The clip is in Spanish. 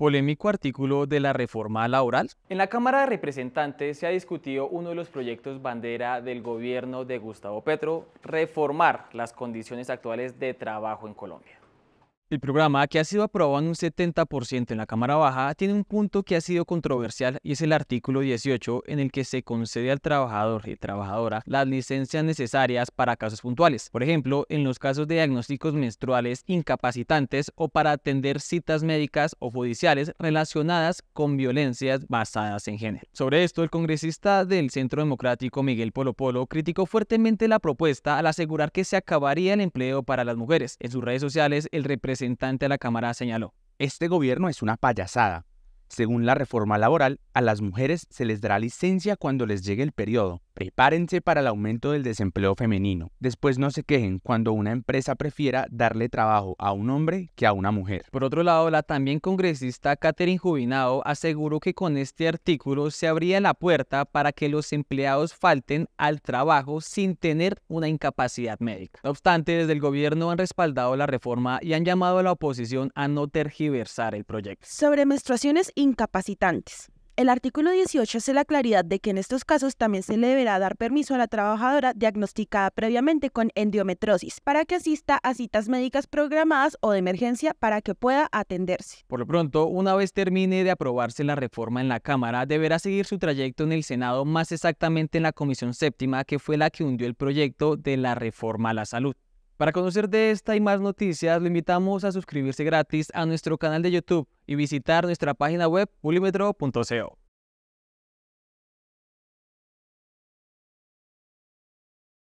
polémico artículo de la reforma laboral? En la Cámara de Representantes se ha discutido uno de los proyectos bandera del gobierno de Gustavo Petro, reformar las condiciones actuales de trabajo en Colombia. El programa, que ha sido aprobado en un 70% en la Cámara Baja, tiene un punto que ha sido controversial y es el artículo 18 en el que se concede al trabajador y trabajadora las licencias necesarias para casos puntuales, por ejemplo, en los casos de diagnósticos menstruales incapacitantes o para atender citas médicas o judiciales relacionadas con violencias basadas en género. Sobre esto, el congresista del Centro Democrático Miguel Polo criticó fuertemente la propuesta al asegurar que se acabaría el empleo para las mujeres. En sus redes sociales, el representante representante de la Cámara señaló. Este gobierno es una payasada. Según la reforma laboral, a las mujeres se les dará licencia cuando les llegue el periodo, Prepárense para el aumento del desempleo femenino. Después no se quejen cuando una empresa prefiera darle trabajo a un hombre que a una mujer. Por otro lado, la también congresista Catherine Jubinado aseguró que con este artículo se abría la puerta para que los empleados falten al trabajo sin tener una incapacidad médica. No obstante, desde el gobierno han respaldado la reforma y han llamado a la oposición a no tergiversar el proyecto. Sobre menstruaciones incapacitantes. El artículo 18 hace la claridad de que en estos casos también se le deberá dar permiso a la trabajadora diagnosticada previamente con endometrosis para que asista a citas médicas programadas o de emergencia para que pueda atenderse. Por lo pronto, una vez termine de aprobarse la reforma en la Cámara, deberá seguir su trayecto en el Senado, más exactamente en la Comisión Séptima, que fue la que hundió el proyecto de la reforma a la salud. Para conocer de esta y más noticias, lo invitamos a suscribirse gratis a nuestro canal de YouTube y visitar nuestra página web Bulimetro.co.